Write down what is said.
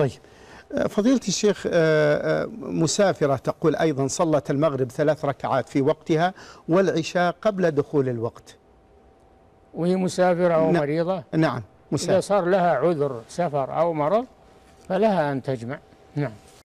طيب آه، فضيلة الشيخ آه، آه، مسافرة تقول أيضا صلت المغرب ثلاث ركعات في وقتها والعشاء قبل دخول الوقت وهي مسافرة أو نعم مريضة نعم مسافرة إذا صار لها عذر سفر أو مرض فلها أن تجمع نعم